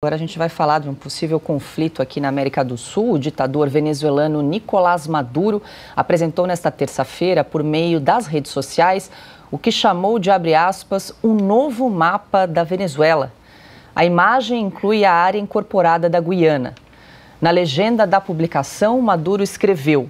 Agora a gente vai falar de um possível conflito aqui na América do Sul. O ditador venezuelano Nicolás Maduro apresentou nesta terça-feira, por meio das redes sociais, o que chamou de abre aspas um novo mapa da Venezuela. A imagem inclui a área incorporada da Guiana. Na legenda da publicação, Maduro escreveu: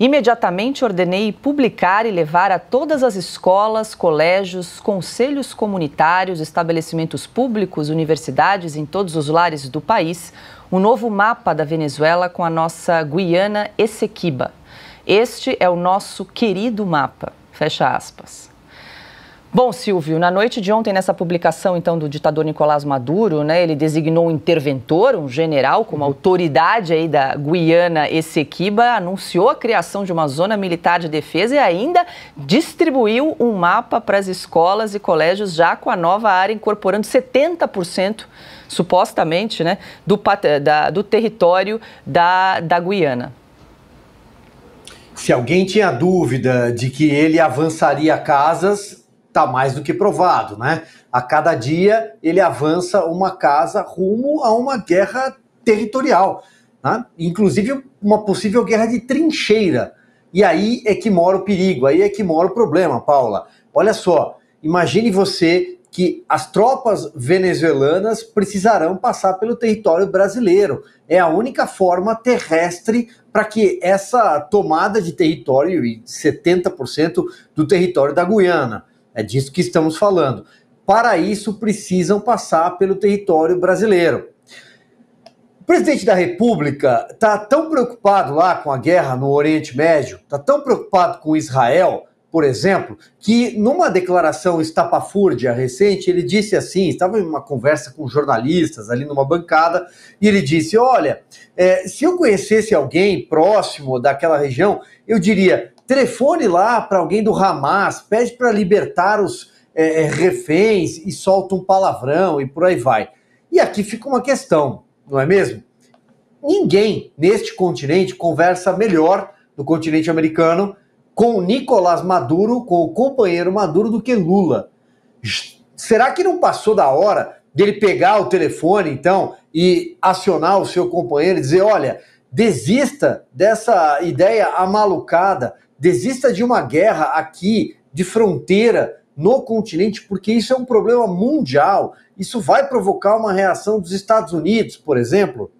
Imediatamente ordenei publicar e levar a todas as escolas, colégios, conselhos comunitários, estabelecimentos públicos, universidades em todos os lares do país o um novo mapa da Venezuela com a nossa Guiana Essequiba. Este é o nosso querido mapa. Fecha aspas. Bom, Silvio, na noite de ontem, nessa publicação, então, do ditador Nicolás Maduro, né, ele designou um interventor, um general, como uhum. autoridade aí da Guiana Essequiba, anunciou a criação de uma zona militar de defesa e ainda distribuiu um mapa para as escolas e colégios já com a nova área incorporando 70%, supostamente, né, do, da, do território da, da Guiana. Se alguém tinha dúvida de que ele avançaria casas, está mais do que provado, né? A cada dia ele avança uma casa rumo a uma guerra territorial, né? inclusive uma possível guerra de trincheira. E aí é que mora o perigo, aí é que mora o problema, Paula. Olha só, imagine você que as tropas venezuelanas precisarão passar pelo território brasileiro. É a única forma terrestre para que essa tomada de território e 70% do território da Guiana é disso que estamos falando. Para isso, precisam passar pelo território brasileiro. O presidente da República está tão preocupado lá com a guerra no Oriente Médio, está tão preocupado com Israel, por exemplo, que numa declaração estapafúrdia recente, ele disse assim: estava em uma conversa com jornalistas ali numa bancada, e ele disse: Olha, é, se eu conhecesse alguém próximo daquela região, eu diria: telefone lá para alguém do Hamas, pede para libertar os é, é, reféns e solta um palavrão e por aí vai. E aqui fica uma questão, não é mesmo? Ninguém neste continente conversa melhor no continente americano com Nicolás Maduro, com o companheiro Maduro, do que Lula. Será que não passou da hora dele pegar o telefone, então, e acionar o seu companheiro e dizer: olha, desista dessa ideia amalucada, desista de uma guerra aqui de fronteira no continente, porque isso é um problema mundial. Isso vai provocar uma reação dos Estados Unidos, por exemplo.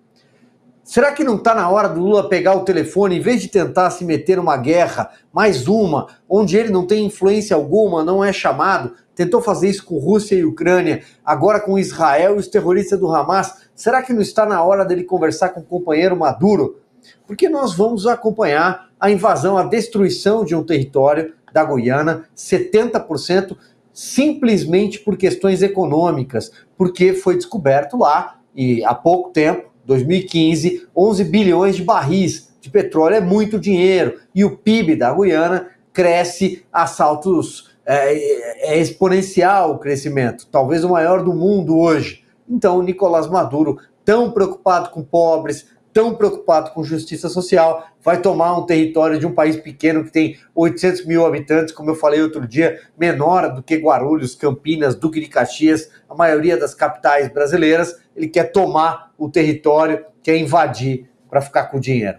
Será que não está na hora do Lula pegar o telefone, em vez de tentar se meter numa guerra, mais uma, onde ele não tem influência alguma, não é chamado? Tentou fazer isso com Rússia e Ucrânia, agora com Israel e os terroristas do Hamas. Será que não está na hora dele conversar com o companheiro Maduro? Porque nós vamos acompanhar a invasão, a destruição de um território da Guiana, 70% simplesmente por questões econômicas, porque foi descoberto lá, e há pouco tempo, 2015, 11 bilhões de barris de petróleo é muito dinheiro. E o PIB da Guiana cresce a saltos é, é, é exponencial o crescimento, talvez o maior do mundo hoje. Então, Nicolás Maduro, tão preocupado com pobres, tão preocupado com justiça social, vai tomar um território de um país pequeno que tem 800 mil habitantes, como eu falei outro dia, menor do que Guarulhos, Campinas, Duque de Caxias, a maioria das capitais brasileiras. Ele quer tomar o território, quer invadir para ficar com o dinheiro.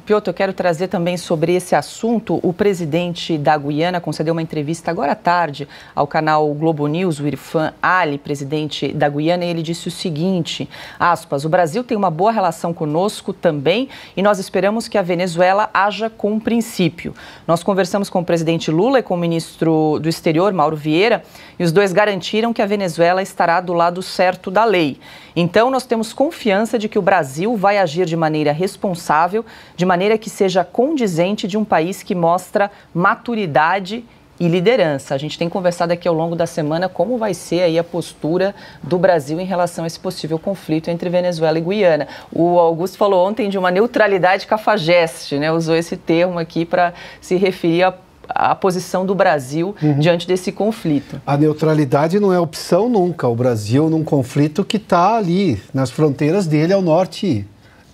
Piotr, eu quero trazer também sobre esse assunto. O presidente da Guiana concedeu uma entrevista agora à tarde ao canal Globo News, o Irfan Ali, presidente da Guiana, e ele disse o seguinte, aspas, o Brasil tem uma boa relação conosco também e nós esperamos que a Venezuela haja com um princípio. Nós conversamos com o presidente Lula e com o ministro do Exterior, Mauro Vieira, e os dois garantiram que a Venezuela estará do lado certo da lei. Então, nós temos confiança de que o Brasil vai agir de maneira responsável, de de maneira que seja condizente de um país que mostra maturidade e liderança. A gente tem conversado aqui ao longo da semana como vai ser aí a postura do Brasil em relação a esse possível conflito entre Venezuela e Guiana. O Augusto falou ontem de uma neutralidade cafajeste, né? Usou esse termo aqui para se referir à, posição do Brasil uhum. diante desse conflito. A neutralidade não é opção nunca. O Brasil é num conflito que está ali nas fronteiras dele ao norte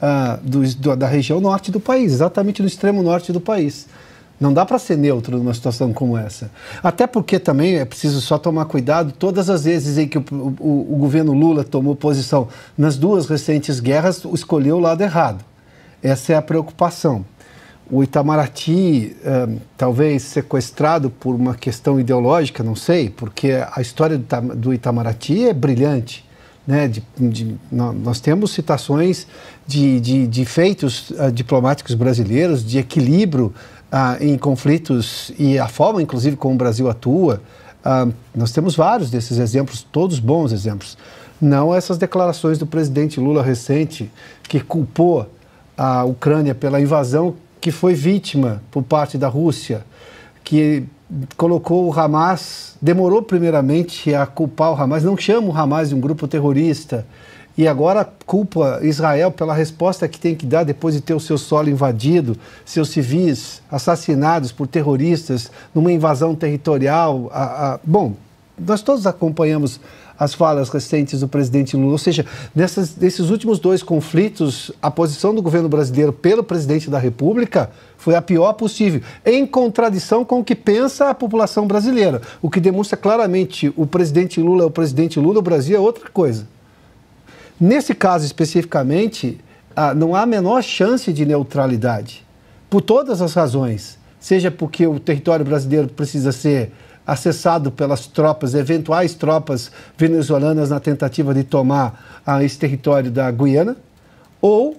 ah, do, do, da região norte do país, exatamente do extremo norte do país. Não dá para ser neutro numa situação como essa. Até porque também é preciso só tomar cuidado. Todas as vezes em que o, o, o governo Lula tomou posição nas duas recentes guerras, escolheu o lado errado. Essa é a preocupação. O Itamaraty, ah, talvez sequestrado por uma questão ideológica, não sei, porque a história do, do Itamaraty é brilhante. Né, de, de, nós temos citações de, de, de feitos uh, diplomáticos brasileiros, de equilíbrio uh, em conflitos e a forma, inclusive, como o Brasil atua. Uh, nós temos vários desses exemplos, todos bons exemplos. Não essas declarações do presidente Lula recente, que culpou a Ucrânia pela invasão que foi vítima por parte da Rússia, que colocou o Hamas, demorou primeiramente a culpar o Hamas, não chama o Hamas de um grupo terrorista, e agora culpa Israel pela resposta que tem que dar depois de ter o seu solo invadido, seus civis assassinados por terroristas numa invasão territorial. A, a... Bom, nós todos acompanhamos as falas recentes do presidente Lula. Ou seja, nessas, nesses últimos dois conflitos, a posição do governo brasileiro pelo presidente da República foi a pior possível, em contradição com o que pensa a população brasileira. O que demonstra claramente o presidente Lula é o presidente Lula, o Brasil é outra coisa. Nesse caso especificamente, ah, não há a menor chance de neutralidade, por todas as razões. Seja porque o território brasileiro precisa ser acessado pelas tropas, eventuais tropas venezuelanas na tentativa de tomar ah, esse território da Guiana, ou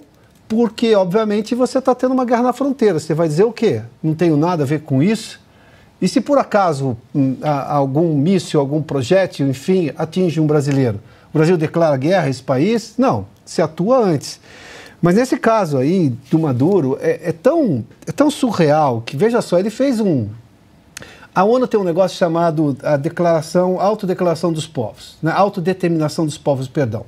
porque, obviamente, você está tendo uma guerra na fronteira. Você vai dizer o quê? Não tenho nada a ver com isso? E se por acaso hum, algum míssil, algum projétil, enfim, atinge um brasileiro? O Brasil declara guerra a esse país? Não, se atua antes. Mas nesse caso aí do Maduro, é, é, tão, é tão surreal que, veja só, ele fez um, a ONU tem um negócio chamado a declaração, autodeclaração dos povos, né? autodeterminação dos povos, perdão.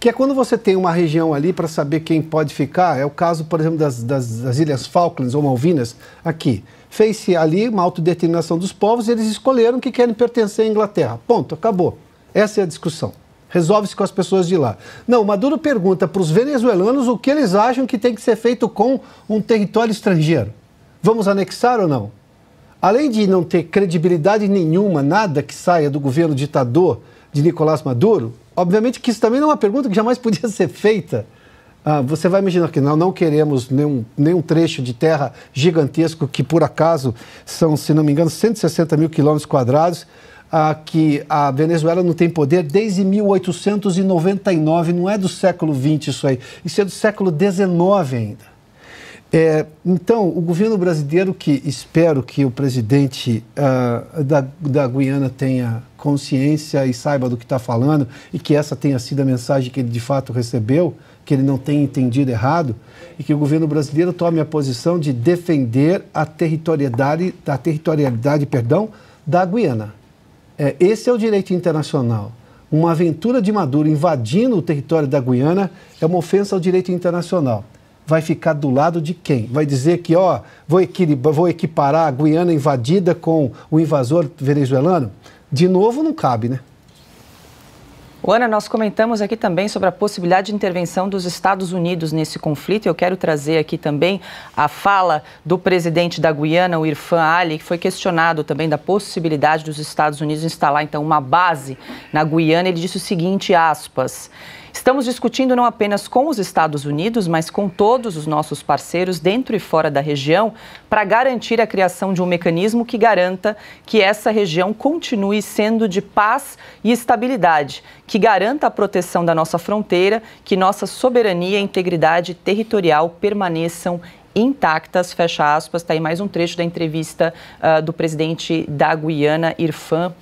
Que é quando você tem uma região ali para saber quem pode ficar, é o caso, por exemplo, das, das, das Ilhas Falklands ou Malvinas, aqui. Fez-se ali uma autodeterminação dos povos e eles escolheram que querem pertencer à Inglaterra. Ponto, acabou. Essa é a discussão. Resolve-se com as pessoas de lá. Não, Maduro pergunta para os venezuelanos o que eles acham que tem que ser feito com um território estrangeiro. Vamos anexar ou não? além de não ter credibilidade nenhuma, nada que saia do governo ditador de Nicolás Maduro, obviamente que isso também não é uma pergunta que jamais podia ser feita. Ah, você vai imaginar que não, não queremos nenhum, nenhum trecho de terra gigantesco que, por acaso, são, se não me engano, 160 mil quilômetros quadrados, ah, que a Venezuela não tem poder desde 1899, não é do século XX isso aí, isso é do século XIX ainda. É, então, o governo brasileiro, que espero que o presidente uh, da, da Guiana tenha consciência e saiba do que está falando, e que essa tenha sido a mensagem que ele de fato recebeu, que ele não tenha entendido errado, e que o governo brasileiro tome a posição de defender a territorialidade, a territorialidade perdão, da Guiana. É, esse é o direito internacional. Uma aventura de Maduro invadindo o território da Guiana é uma ofensa ao direito internacional vai ficar do lado de quem? Vai dizer que, ó, vou, equilibrar, vou equiparar a Guiana invadida com o invasor venezuelano? De novo, não cabe, né? Ana, nós comentamos aqui também sobre a possibilidade de intervenção dos Estados Unidos nesse conflito. Eu quero trazer aqui também a fala do presidente da Guiana, o Irfan Ali, que foi questionado também da possibilidade dos Estados Unidos instalar então uma base na Guiana. Ele disse o seguinte, aspas: Estamos discutindo não apenas com os Estados Unidos, mas com todos os nossos parceiros dentro e fora da região para garantir a criação de um mecanismo que garanta que essa região continue sendo de paz e estabilidade, que garanta a proteção da nossa fronteira, que nossa soberania e integridade territorial permaneçam intactas, fecha aspas. Está aí mais um trecho da entrevista uh, do presidente da Guiana, Irfan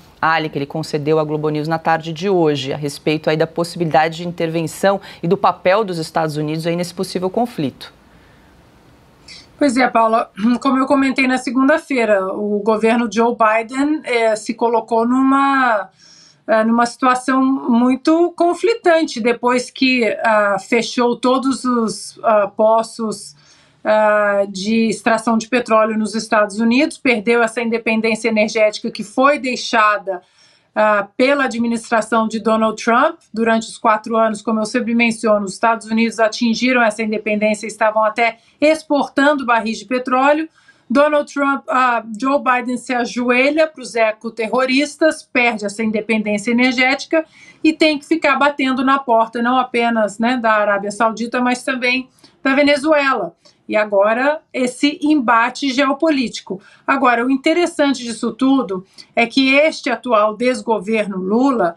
que ele concedeu à Globo News na tarde de hoje, a respeito aí da possibilidade de intervenção e do papel dos Estados Unidos aí nesse possível conflito. Pois é, Paula, como eu comentei na segunda-feira, o governo Joe Biden é, se colocou numa, é, numa situação muito conflitante depois que ah, fechou todos os ah, poços uh, de extração de petróleo nos Estados Unidos, perdeu essa independência energética que foi deixada uh, pela administração de Donald Trump. Durante os quatro anos, como eu sempre menciono, os Estados Unidos atingiram essa independência, estavam até exportando barris de petróleo. Donald Trump, uh, Joe Biden se ajoelha para os ecoterroristas, perde essa independência energética e tem que ficar batendo na porta, não apenas né, da Arábia Saudita, mas também da Venezuela. E agora esse embate geopolítico. Agora, o interessante disso tudo é que este atual desgoverno Lula,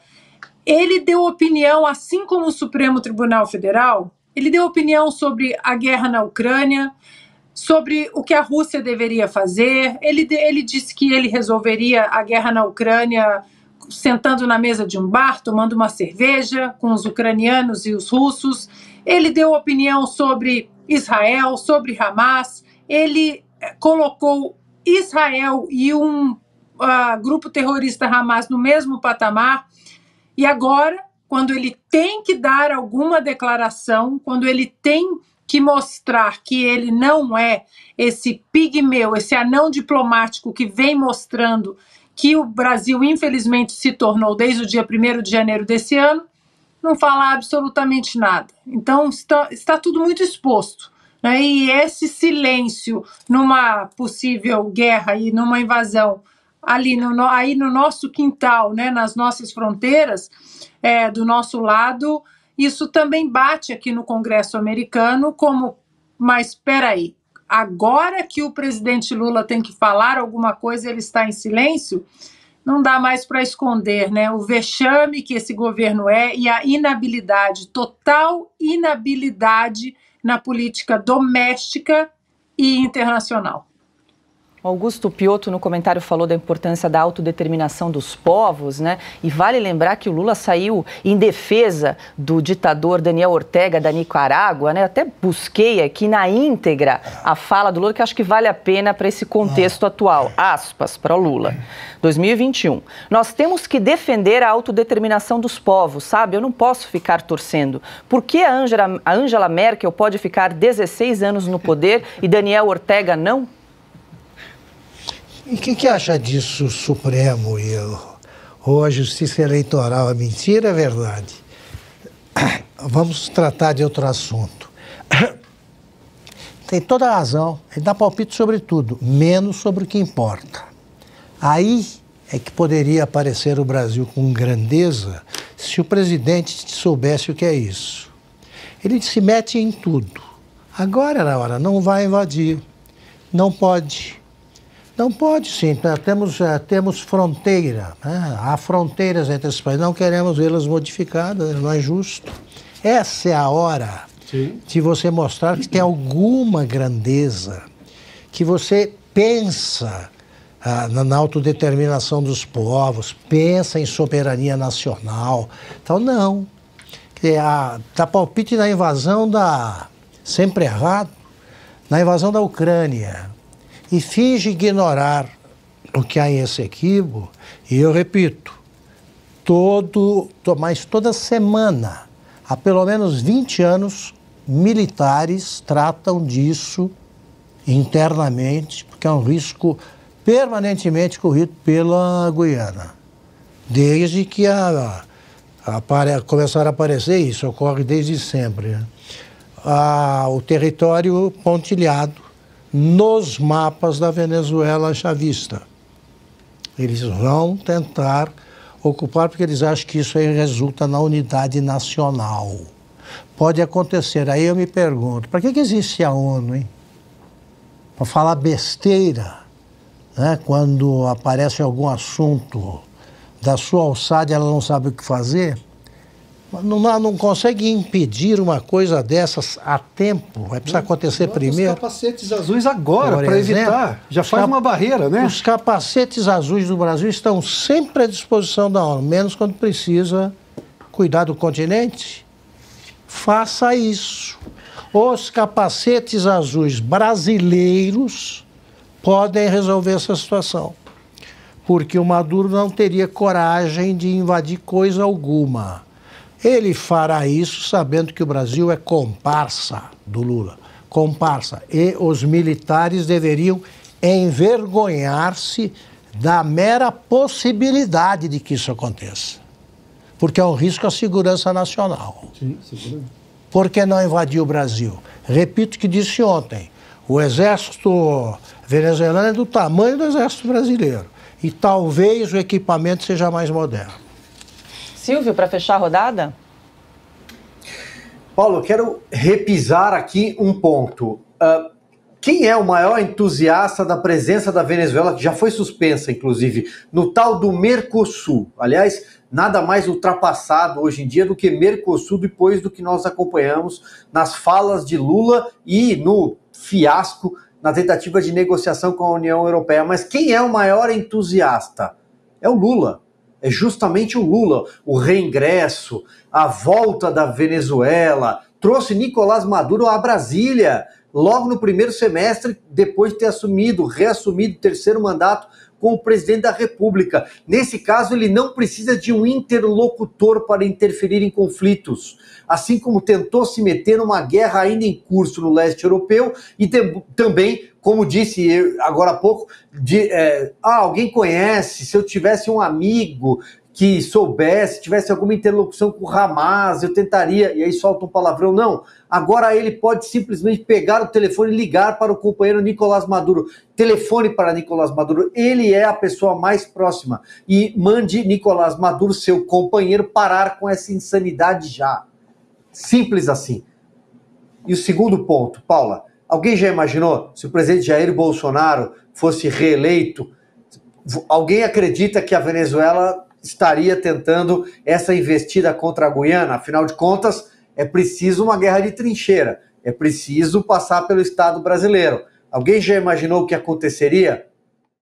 ele deu opinião, assim como o Supremo Tribunal Federal, ele deu opinião sobre a guerra na Ucrânia, sobre o que a Rússia deveria fazer. Ele, ele disse que ele resolveria a guerra na Ucrânia sentando na mesa de um bar, tomando uma cerveja com os ucranianos e os russos. Ele deu opinião sobre Israel, sobre Hamas. Ele eh, colocou Israel e um uh, grupo terrorista Hamas no mesmo patamar. E agora, quando ele tem que dar alguma declaração, quando ele tem que mostrar que ele não é esse pigmeu, esse anão diplomático que vem mostrando que o Brasil, infelizmente, se tornou desde o dia 1 de janeiro desse ano, não falar absolutamente nada. Então, está, está tudo muito exposto. Né? E esse silêncio numa possível guerra e numa invasão ali no, aí no nosso quintal, né? nas nossas fronteiras, é, do nosso lado, isso também bate aqui no Congresso americano como, mas espera aí, agora que o presidente Lula tem que falar alguma coisa, ele está em silêncio? Não dá mais para esconder, né? O vexame que esse governo é e a inabilidade, total inabilidade na política doméstica e internacional. Augusto Piotto, no comentário, falou da importância da autodeterminação dos povos, né? E vale lembrar que o Lula saiu em defesa do ditador Daniel Ortega da Nicarágua, né? Até busquei aqui na íntegra a fala do Lula, que acho que vale a pena para esse contexto ah. atual. Aspas para o Lula. 2021. Nós temos que defender a autodeterminação dos povos, sabe? Eu não posso ficar torcendo. Por que a Angela, a Angela Merkel pode ficar 16 anos no poder e Daniel Ortega não? E o que, que, acha disso Supremo? E ou a justiça eleitoral é mentira, é verdade? Vamos tratar de outro assunto. Tem toda a razão, ele dá palpite sobre tudo, menos sobre o que importa. Aí é que poderia aparecer o Brasil com grandeza se o presidente soubesse o que é isso. Ele se mete em tudo. Agora, na hora, não vai invadir, não pode, não pode sim, temos, eh, temos fronteira, né? há fronteiras entre esses países, não queremos vê-las modificadas, não é justo. Essa é a hora sim. de você mostrar que tem alguma grandeza, que você pensa ah, na, na autodeterminação dos povos, pensa em soberania nacional. Então, não. Está palpite na invasão da. Sempre errado, na invasão da Ucrânia e finge ignorar o que há em equívoco. e eu repito, todo, mas toda semana, há pelo menos 20 anos, militares tratam disso internamente, porque é um risco permanentemente corrido pela Guiana. Desde que a, a, a começaram a aparecer, isso ocorre desde sempre, né? Ah, o território pontilhado nos mapas da Venezuela chavista. Eles vão tentar ocupar porque eles acham que isso aí resulta na unidade nacional. Pode acontecer. Aí eu me pergunto, para que, que existe a ONU, hein? Para falar besteira, né? quando aparece algum assunto da sua alçada e ela não sabe o que fazer? Não, não consegue impedir uma coisa dessas a tempo. vai precisar acontecer primeiro. Os capacetes azuis agora, para evitar. Já faz uma barreira, né? Os capacetes azuis do Brasil estão sempre à disposição da ONU, menos quando precisa cuidar do continente. Faça isso. Os capacetes azuis brasileiros podem resolver essa situação. Porque o Maduro não teria coragem de invadir coisa alguma ele fará isso sabendo que o Brasil é comparsa do Lula. Comparsa. E os militares deveriam envergonhar-se da mera possibilidade de que isso aconteça. Porque é um risco à segurança nacional. Sim, segurança. Por que não invadir o Brasil? Repito o que disse ontem. O exército venezuelano é do tamanho do exército brasileiro. E talvez o equipamento seja mais moderno. Silvio, para fechar a rodada? Paulo, quero repisar aqui um ponto. Uh, quem é o maior entusiasta da presença da Venezuela, que já foi suspensa, inclusive, no tal do Mercosul? Aliás, nada mais ultrapassado hoje em dia do que Mercosul, depois do que nós acompanhamos nas falas de Lula e no fiasco na tentativa de negociação com a União Europeia. Mas quem é o maior entusiasta? É o Lula é justamente o Lula, o reingresso, a volta da Venezuela, trouxe Nicolás Maduro à Brasília logo no primeiro semestre, depois de ter assumido, reassumido o terceiro mandato com o presidente da República. Nesse caso, ele não precisa de um interlocutor para interferir em conflitos, assim como tentou se meter numa guerra ainda em curso no leste europeu e também como disse eu, agora há pouco, de, é, ah, alguém conhece, se eu tivesse um amigo que soubesse, tivesse alguma interlocução com o Hamas, eu tentaria, e aí solta um palavrão, não. Agora ele pode simplesmente pegar o telefone e ligar para o companheiro Nicolás Maduro. Telefone para Nicolás Maduro, ele é a pessoa mais próxima. E mande Nicolás Maduro, seu companheiro, parar com essa insanidade já. Simples assim. E o segundo ponto, Paula, Alguém já imaginou se o presidente Jair Bolsonaro fosse reeleito? Alguém acredita que a Venezuela estaria tentando essa investida contra a Guiana? Afinal de contas, é preciso uma guerra de trincheira, é preciso passar pelo Estado brasileiro. Alguém já imaginou o que aconteceria?